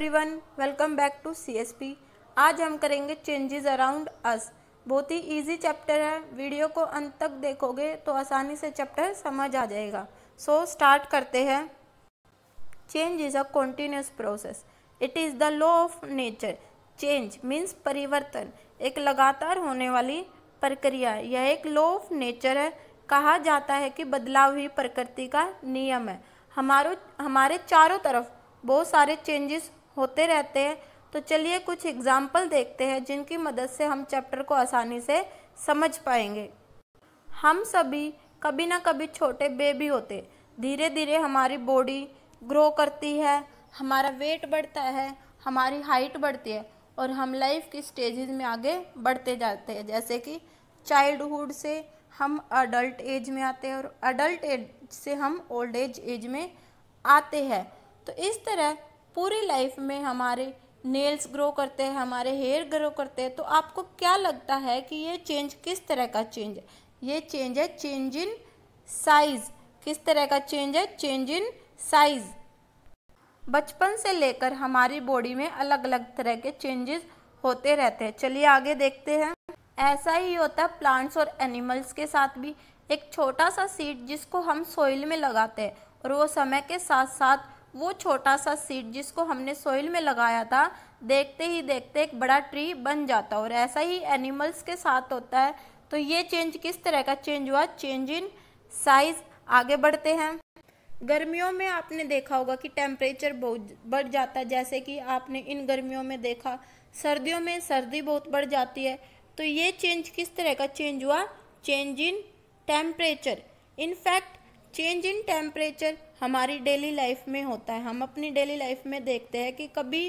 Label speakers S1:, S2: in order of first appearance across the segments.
S1: everyone welcome back to CSP आज हम करेंगे चेंजेस अराउंड अस बहुत ही इजी चैप्टर है वीडियो को अंत तक देखोगे तो आसानी से चैप्टर समझ आ जाएगा सो so, स्टार्ट करते हैं change is a continuous process it is the law of nature change means परिवर्तन एक लगातार होने वाली प्रक्रिया है यह एक लॉ ऑफ नेचर है कहा जाता है कि बदलाव ही प्रकृति का नियम है हमारो हमारे चारों तरफ बहुत सारे चेंजेस होते रहते हैं तो चलिए कुछ एग्जाम्पल देखते हैं जिनकी मदद से हम चैप्टर को आसानी से समझ पाएंगे हम सभी कभी ना कभी छोटे बेबी होते धीरे धीरे हमारी बॉडी ग्रो करती है हमारा वेट बढ़ता है हमारी हाइट बढ़ती है और हम लाइफ की स्टेजेस में आगे बढ़ते जाते हैं जैसे कि चाइल्डहुड से हम अडल्ट एज में आते हैं और अडल्ट एज से हम ओल्ड एज एज में आते हैं तो इस तरह पूरी लाइफ में हमारे नेल्स ग्रो करते हैं हमारे हेयर ग्रो करते हैं तो आपको क्या लगता है कि ये चेंज किस तरह का चेंज है ये चेंज है चेंज इन साइज किस तरह का चेंज है चेंज इन साइज बचपन से लेकर हमारी बॉडी में अलग अलग तरह के चेंजेस होते रहते हैं चलिए आगे देखते हैं ऐसा ही होता है प्लांट्स और एनिमल्स के साथ भी एक छोटा सा सीड जिसको हम सोइल में लगाते हैं और वो समय के साथ साथ वो छोटा सा सीड जिसको हमने सोइल में लगाया था देखते ही देखते एक बड़ा ट्री बन जाता है और ऐसा ही एनिमल्स के साथ होता है तो ये चेंज किस तरह का चेंज हुआ चेंज इन साइज आगे बढ़ते हैं गर्मियों में आपने देखा होगा कि टेम्परेचर बहुत बढ़ जाता है जैसे कि आपने इन गर्मियों में देखा सर्दियों में सर्दी बहुत बढ़ जाती है तो ये चेंज किस तरह का चेंज हुआ change in temperature in fact change in temperature हमारी डेली लाइफ में होता है हम अपनी डेली लाइफ में देखते हैं कि कभी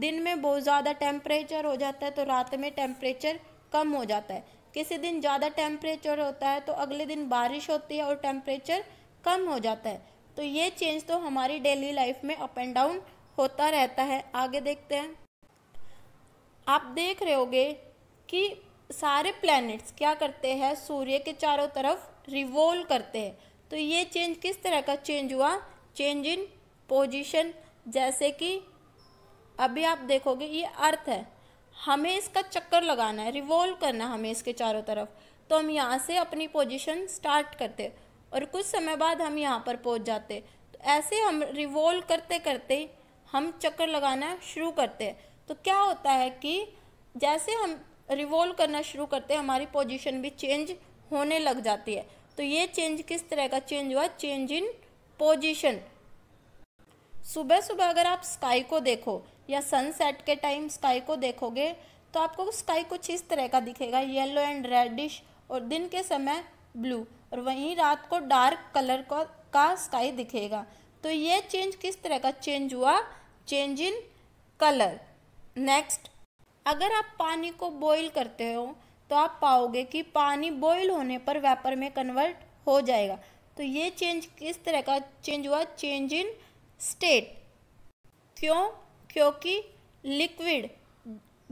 S1: दिन में बहुत ज़्यादा टेम्परेचर हो जाता है तो रात में टेम्परेचर कम हो जाता है किसी दिन ज़्यादा टेम्परेचर होता है तो अगले दिन बारिश होती है और टेम्परेचर कम हो जाता है तो ये चेंज तो हमारी डेली लाइफ में अप एंड डाउन होता रहता है आगे देखते हैं आप देख रहे होगे कि सारे प्लैनेट्स क्या करते हैं सूर्य के चारों तरफ रिवोल्व करते हैं तो ये चेंज किस तरह का चेंज हुआ चेंज इन पोजिशन जैसे कि अभी आप देखोगे ये अर्थ है हमें इसका चक्कर लगाना है रिवॉल्व करना है हमें इसके चारों तरफ तो हम यहाँ से अपनी पोजिशन स्टार्ट करते और कुछ समय बाद हम यहाँ पर पहुँच जाते तो ऐसे हम रिवॉल्व करते करते हम चक्कर लगाना शुरू करते हैं तो क्या होता है कि जैसे हम रिवॉल्व करना शुरू करते हैं हमारी पोजीशन भी चेंज होने लग जाती है तो ये चेंज किस तरह का चेंज हुआ चेंज इन पोजिशन सुबह सुबह अगर आप स्काई को देखो या सनसेट के टाइम स्काई को देखोगे तो आपको स्काई कुछ इस तरह का दिखेगा येलो एंड रेडिश और दिन के समय ब्लू और वहीं रात को डार्क कलर को, का स्काई दिखेगा तो ये चेंज किस तरह का चेंज हुआ चेंज इन कलर नेक्स्ट अगर आप पानी को बॉईल करते हो तो आप पाओगे कि पानी बॉयल होने पर वेपर में कन्वर्ट हो जाएगा तो ये चेंज किस तरह का चेंज हुआ चेंज इन स्टेट क्यों क्योंकि लिक्विड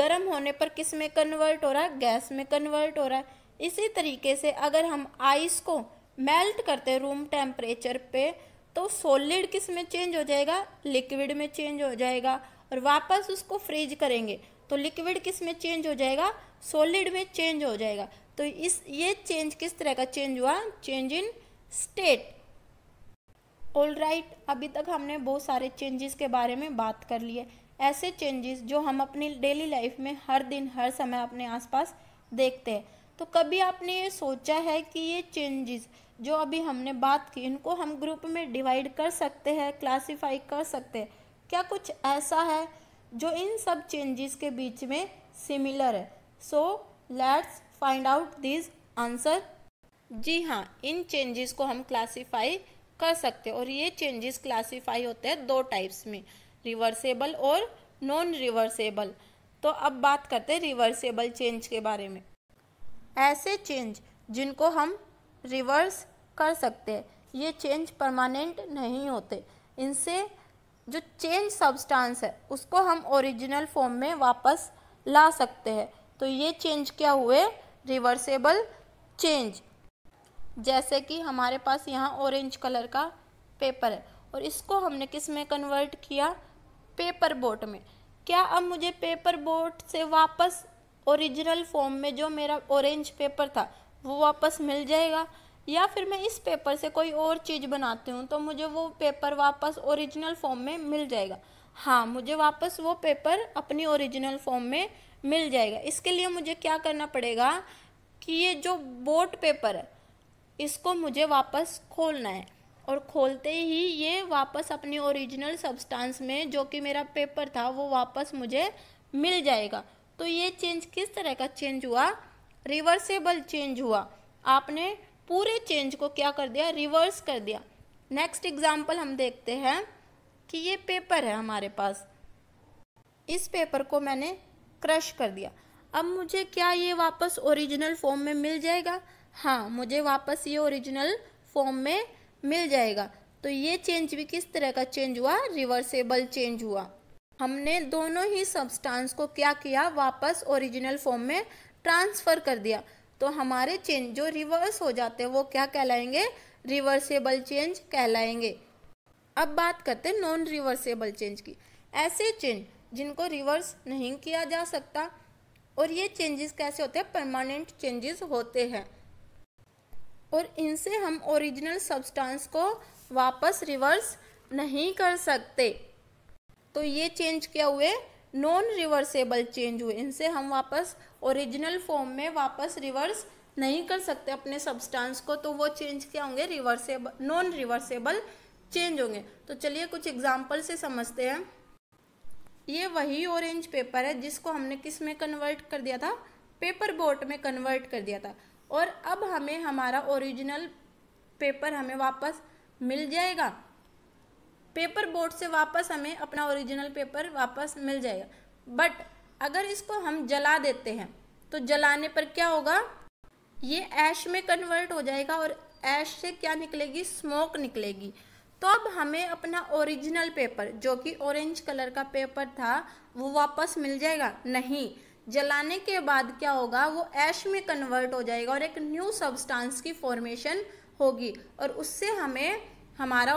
S1: गर्म होने पर किस में कन्वर्ट हो रहा है गैस में कन्वर्ट हो रहा है इसी तरीके से अगर हम आइस को मेल्ट करते रूम टेम्परेचर पे तो सॉलिड किस में चेंज हो जाएगा लिक्विड में चेंज हो जाएगा और वापस उसको फ्रीज करेंगे तो लिक्विड किस में चेंज हो जाएगा सॉलिड में चेंज हो जाएगा तो इस ये चेंज किस तरह का चेंज हुआ change in state all right अभी तक हमने बहुत सारे चेंजेस के बारे में बात कर ली है ऐसे चेंजेस जो हम अपनी डेली लाइफ में हर दिन हर समय अपने आसपास देखते हैं तो कभी आपने ये सोचा है कि ये चेंजेस जो अभी हमने बात की इनको हम ग्रुप में डिवाइड कर सकते हैं क्लासिफाई कर सकते हैं क्या कुछ ऐसा है जो इन सब चेंजेस के बीच में सिमिलर है so let's find out this answer जी हाँ इन चेंजेस को हम क्लासीफाई कर सकते हैं और ये चेंजेस क्लासीफाई होते हैं दो टाइप्स में रिवर्सेबल और नॉन रिवर्सेबल तो अब बात करते हैं रिवर्सेबल चेंज के बारे में ऐसे चेंज जिनको हम रिवर्स कर सकते हैं ये चेंज परमानेंट नहीं होते इनसे जो चेंज सब्सटेंस है उसको हम ओरिजिनल फॉर्म में वापस ला सकते हैं तो ये चेंज क्या हुए रिवर्सेबल चेंज जैसे कि हमारे पास यहाँ ऑरेंज कलर का पेपर है और इसको हमने किस में कन्वर्ट किया पेपर बोट में क्या अब मुझे पेपर बोट से वापस ओरिजिनल फॉर्म में जो मेरा ऑरेंज पेपर था वो वापस मिल जाएगा या फिर मैं इस पेपर से कोई और चीज़ बनाती हूँ तो मुझे वो पेपर वापस ओरिजिनल फॉर्म में मिल जाएगा हाँ मुझे वापस वो पेपर अपनी ओरिजिनल फॉर्म में मिल जाएगा इसके लिए मुझे क्या करना पड़ेगा कि ये जो बोट पेपर है इसको मुझे वापस खोलना है और खोलते ही ये वापस अपनी ओरिजिनल सब्सटेंस में जो कि मेरा पेपर था वो वापस मुझे मिल जाएगा तो ये चेंज किस तरह का चेंज हुआ रिवर्सेबल चेंज हुआ आपने पूरे चेंज को क्या कर दिया रिवर्स कर दिया नेक्स्ट एग्जाम्पल हम देखते हैं कि ये पेपर है हमारे पास इस पेपर को मैंने क्रश कर दिया अब मुझे क्या ये वापस ओरिजिनल फॉर्म में मिल जाएगा हाँ मुझे वापस ये ओरिजिनल फॉर्म में मिल जाएगा तो ये चेंज भी किस तरह का चेंज हुआ रिवर्सेबल चेंज हुआ हमने दोनों ही सब्सटेंस को क्या किया वापस ओरिजिनल फॉर्म में ट्रांसफ़र कर दिया तो हमारे चेंज जो रिवर्स हो जाते हैं वो क्या कहलाएंगे रिवर्सेबल चेंज कहलाएंगे अब बात करते हैं नॉन रिवर्सेबल चेंज की ऐसे चेंज जिनको रिवर्स नहीं किया जा सकता और ये चेंजेस कैसे होते हैं परमानेंट चेंजेस होते हैं और इनसे हम ओरिजिनल सब्सटेंस को वापस रिवर्स नहीं कर सकते तो ये चेंज क्या हुए नॉन रिवर्सेबल चेंज हुए इनसे हम वापस ओरिजिनल फॉर्म में वापस रिवर्स नहीं कर सकते अपने सब्सटेंस को तो वो चेंज क्या होंगे रिवर्सेबल नॉन रिवर्सेबल चेंज होंगे तो चलिए कुछ एग्जाम्पल से समझते हैं ये वही ऑरेंज पेपर है जिसको हमने किस में कन्वर्ट कर दिया था पेपर बोट में कन्वर्ट कर दिया था और अब हमें हमारा ओरिजिनल पेपर हमें वापस मिल जाएगा पेपर बोट से वापस हमें अपना ओरिजिनल पेपर वापस मिल जाएगा बट अगर इसको हम जला देते हैं तो जलाने पर क्या होगा ये ऐश में कन्वर्ट हो जाएगा और ऐश से क्या निकलेगी स्मोक निकलेगी तो अब हमें अपना ओरिजिनल पेपर जो कि ऑरेंज कलर का पेपर था वो वापस मिल जाएगा नहीं जलाने के बाद क्या होगा वो ऐश में कन्वर्ट हो जाएगा और एक न्यू सब्सटेंस की फॉर्मेशन होगी और उससे हमें हमारा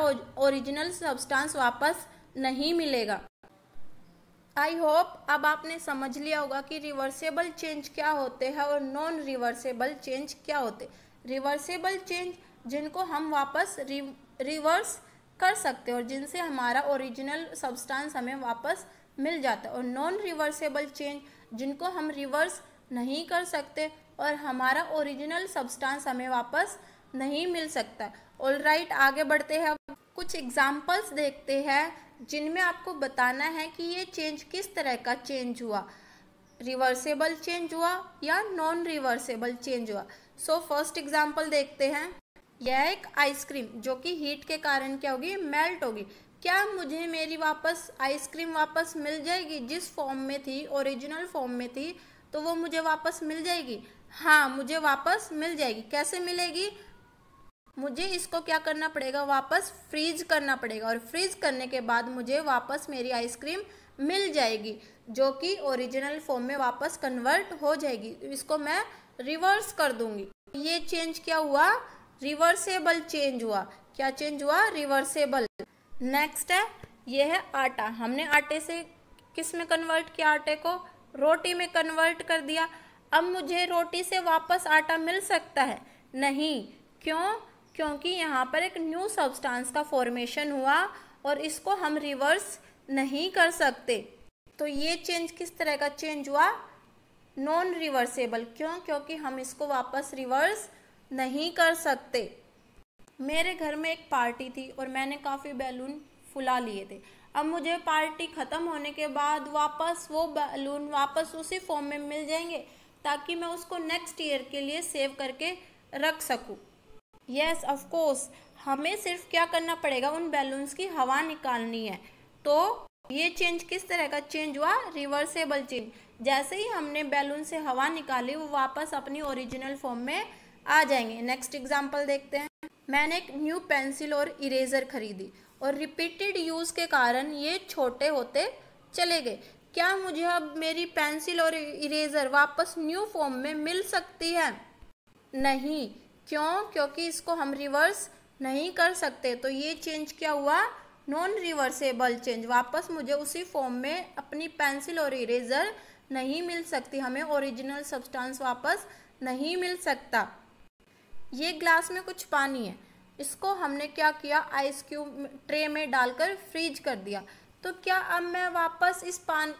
S1: ओरिजिनल सब्सटेंस वापस नहीं मिलेगा आई होप अब आपने समझ लिया होगा कि रिवर्सेबल चेंज क्या होते हैं और नॉन रिवर्सेबल चेंज क्या होते रिवर्सेबल चेंज जिनको हम वापस रिवर्स कर सकते हैं और जिनसे हमारा ओरिजिनल सब्सटेंस हमें वापस मिल जाता है और नॉन रिवर्सेबल चेंज जिनको हम रिवर्स नहीं कर सकते और हमारा ओरिजिनल सब्सटेंस हमें वापस नहीं मिल सकता ऑल राइट right, आगे बढ़ते हैं कुछ एग्जाम्पल्स देखते हैं जिनमें आपको बताना है कि ये चेंज किस तरह का चेंज हुआ रिवर्सेबल चेंज हुआ या नॉन रिवर्सेबल चेंज हुआ सो फर्स्ट एग्जाम्पल देखते हैं यह एक आइसक्रीम जो कि हीट के कारण क्या होगी मेल्ट होगी क्या मुझे मेरी वापस आइसक्रीम वापस मिल जाएगी जिस फॉर्म में थी ओरिजिनल फॉर्म में थी तो वो मुझे वापस मिल जाएगी हाँ मुझे वापस मिल जाएगी कैसे मिलेगी मुझे इसको क्या करना पड़ेगा वापस फ्रीज करना पड़ेगा और फ्रीज करने के बाद मुझे वापस मेरी आइसक्रीम मिल जाएगी जो कि ओरिजिनल फॉर्म में वापस कन्वर्ट हो जाएगी इसको मैं रिवर्स कर दूंगी ये चेंज क्या हुआ रिवर्सेबल चेंज हुआ क्या चेंज हुआ रिवर्सेबल नेक्स्ट है ये है आटा हमने आटे से किस में कन्वर्ट किया आटे को रोटी में कन्वर्ट कर दिया अब मुझे रोटी से वापस आटा मिल सकता है नहीं क्यों क्योंकि यहाँ पर एक न्यू सब्सटेंस का फॉर्मेशन हुआ और इसको हम रिवर्स नहीं कर सकते तो ये चेंज किस तरह का चेंज हुआ नॉन रिवर्सेबल क्यों क्योंकि हम इसको वापस रिवर्स नहीं कर सकते मेरे घर में एक पार्टी थी और मैंने काफ़ी बैलून फुला लिए थे अब मुझे पार्टी ख़त्म होने के बाद वापस वो बैलून वापस उसी फॉर्म में मिल जाएंगे ताकि मैं उसको नेक्स्ट ईयर के लिए सेव करके रख सकूँ यस ऑफ कोर्स हमें सिर्फ क्या करना पड़ेगा उन बैलून्स की हवा निकालनी है तो ये चेंज किस तरह का चेंज हुआ रिवर्सेबल चेंज जैसे ही हमने बैलून से हवा निकाली वो वापस अपनी ओरिजिनल फॉर्म में आ जाएंगे नेक्स्ट एग्जाम्पल देखते हैं मैंने एक न्यू पेंसिल और इरेजर खरीदी और रिपीटेड यूज़ के कारण ये छोटे होते चले गए क्या मुझे अब मेरी पेंसिल और इरेजर वापस न्यू फॉर्म में मिल सकती है नहीं क्यों क्योंकि इसको हम रिवर्स नहीं कर सकते तो ये चेंज क्या हुआ नॉन रिवर्सेबल चेंज वापस मुझे उसी फॉर्म में अपनी पेंसिल और इरेजर नहीं मिल सकती हमें ओरिजिनल सब्सटेंस वापस नहीं मिल सकता ये ग्लास में कुछ पानी है इसको हमने क्या किया आइस क्यूब ट्रे में डालकर फ्रीज कर दिया तो क्या अब मैं वापस इस पान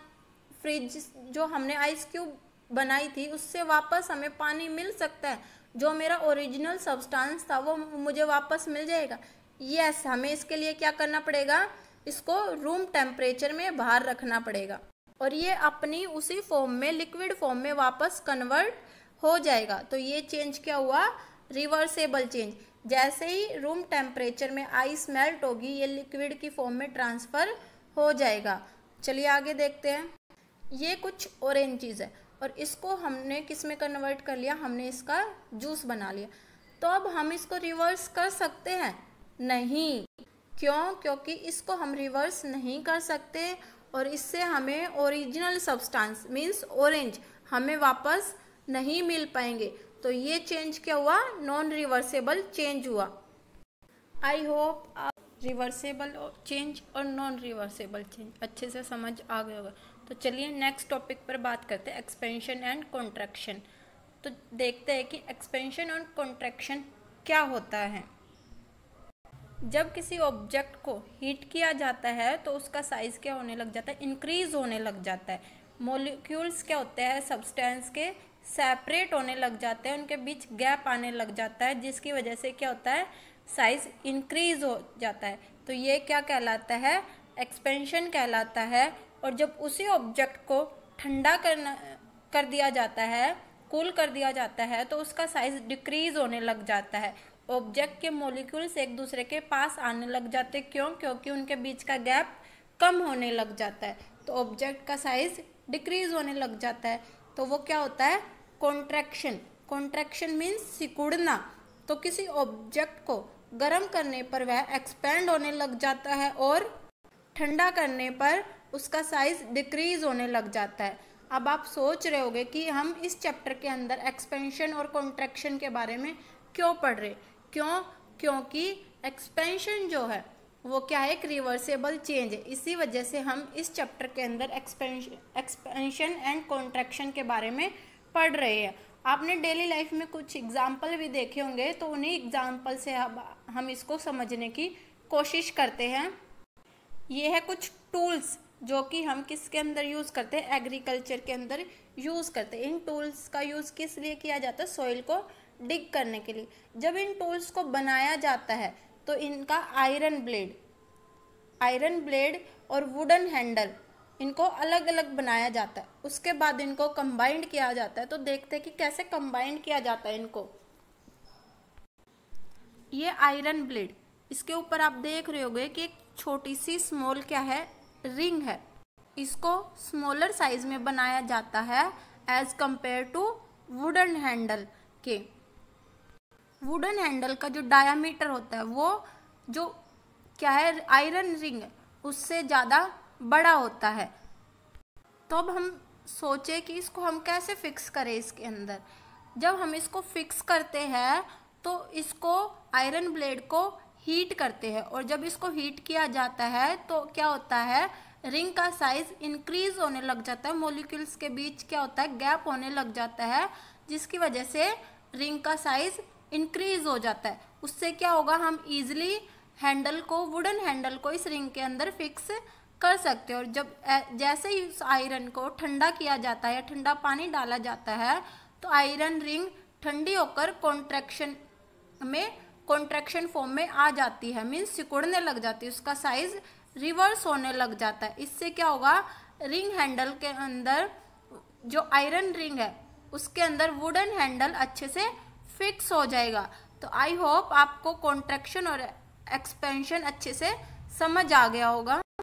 S1: फ्रिज जो हमने आइस क्यूब बनाई थी उससे वापस हमें पानी मिल सकता है जो मेरा ओरिजिनल सब्सटेंस था वो मुझे वापस मिल जाएगा यस हमें इसके लिए क्या करना पड़ेगा इसको रूम टेम्परेचर में बाहर रखना पड़ेगा और ये अपनी उसी फॉर्म में लिक्विड फॉर्म में वापस कन्वर्ट हो जाएगा तो ये चेंज क्या हुआ रिवर्सेबल चेंज जैसे ही रूम टेम्परेचर में आइस मेल्ट होगी ये लिक्विड की फॉर्म में ट्रांसफ़र हो जाएगा चलिए आगे देखते हैं ये कुछ ऑरेंजेस है और इसको हमने किस में कन्वर्ट कर लिया हमने इसका जूस बना लिया तो अब हम इसको रिवर्स कर सकते हैं नहीं क्यों क्योंकि इसको हम रिवर्स नहीं कर सकते और इससे हमें ओरिजिनल सब्सटेंस मींस ऑरेंज हमें वापस नहीं मिल पाएंगे तो ये चेंज क्या हुआ नॉन रिवर्सेबल चेंज हुआ आई होप आप रिवर्सेबल चेंज और नॉन रिवर्सेबल चेंज अच्छे से समझ आ गया होगा तो चलिए नेक्स्ट टॉपिक पर बात करते हैं एक्सपेंशन एंड कॉन्ट्रैक्शन तो देखते हैं कि एक्सपेंशन और कॉन्ट्रैक्शन क्या होता है जब किसी ऑब्जेक्ट को हीट किया जाता है तो उसका साइज़ क्या होने लग जाता है इंक्रीज होने लग जाता है मोलिक्यूल्स क्या होते हैं सब्सटेंस के सेपरेट होने लग जाते हैं उनके बीच गैप आने लग जाता है जिसकी वजह से क्या होता है साइज इंक्रीज हो जाता है तो ये क्या कहलाता है एक्सपेंशन कहलाता है और जब उसी ऑब्जेक्ट को ठंडा करना कर दिया जाता है कूल कर दिया जाता है तो उसका साइज डिक्रीज होने लग जाता है ऑब्जेक्ट के मोलिक्यूल्स एक दूसरे के पास आने लग जाते क्यों क्योंकि उनके बीच का गैप कम होने लग जाता है तो ऑब्जेक्ट का साइज डिक्रीज होने लग जाता है तो वो क्या होता है कॉन्ट्रैक्शन कॉन्ट्रैक्शन मीन्स सिकुड़ना तो किसी ऑब्जेक्ट को गर्म करने पर वह एक्सपेंड होने लग जाता है और ठंडा करने पर उसका साइज डिक्रीज होने लग जाता है अब आप सोच रहे होगे कि हम इस चैप्टर के अंदर एक्सपेंशन और कॉन्ट्रैक्शन के बारे में क्यों पढ़ रहे क्यों क्योंकि एक्सपेंशन जो है वो क्या है एक रिवर्सेबल चेंज है इसी वजह से हम इस चैप्टर के अंदर एक्सपेंशन एक्सपेंशन एंड कॉन्ट्रैक्शन के बारे में पढ़ रहे हैं आपने डेली लाइफ में कुछ एग्जाम्पल भी देखे होंगे तो उन्हीं एग्जाम्पल से हम हम इसको समझने की कोशिश करते हैं ये है कुछ टूल्स जो कि हम किसके अंदर यूज़ करते हैं एग्रीकल्चर के अंदर यूज़ करते हैं इन टूल्स का यूज़ किस लिए किया जाता है सॉइल को डिग करने के लिए जब इन टूल्स को बनाया जाता है तो इनका आयरन ब्लेड आयरन ब्लेड और वुडन हैंडल इनको अलग अलग बनाया जाता है उसके बाद इनको कंबाइंड किया जाता है तो देखते हैं कि कैसे कंबाइंड किया जाता है इनको ये आयरन ब्लेड इसके ऊपर आप देख रहे होगे कि एक छोटी सी स्मॉल क्या है रिंग है इसको स्मॉलर साइज में बनाया जाता है as compared to wooden handle के वुडन हैंडल का जो डायामीटर होता है वो जो क्या है आयरन रिंग उससे ज़्यादा बड़ा होता है तो अब हम सोचे कि इसको हम कैसे फिक्स करें इसके अंदर जब हम इसको फिक्स करते हैं तो इसको आयरन ब्लेड को हीट करते हैं और जब इसको हीट किया जाता है तो क्या होता है रिंग का साइज इंक्रीज होने लग जाता है मोलिक्यूल्स के बीच क्या होता है गैप होने लग जाता है जिसकी वजह से रिंग का साइज इंक्रीज हो जाता है उससे क्या होगा हम ईजिली हैंडल को वुडन हैंडल को इस रिंग के अंदर फिक्स कर सकते हो और जब जैसे ही उस आयरन को ठंडा किया जाता है ठंडा पानी डाला जाता है तो आयरन रिंग ठंडी होकर कॉन्ट्रैक्शन में कॉन्ट्रैक्शन फॉर्म में आ जाती है मीन्स सिकुड़ने लग जाती है उसका साइज रिवर्स होने लग जाता है इससे क्या होगा रिंग हैंडल के अंदर जो आयरन रिंग है उसके अंदर वुडन हैंडल अच्छे से फिक्स हो जाएगा तो आई होप आपको कॉन्ट्रैक्शन और एक्सपेंशन अच्छे से समझ आ गया होगा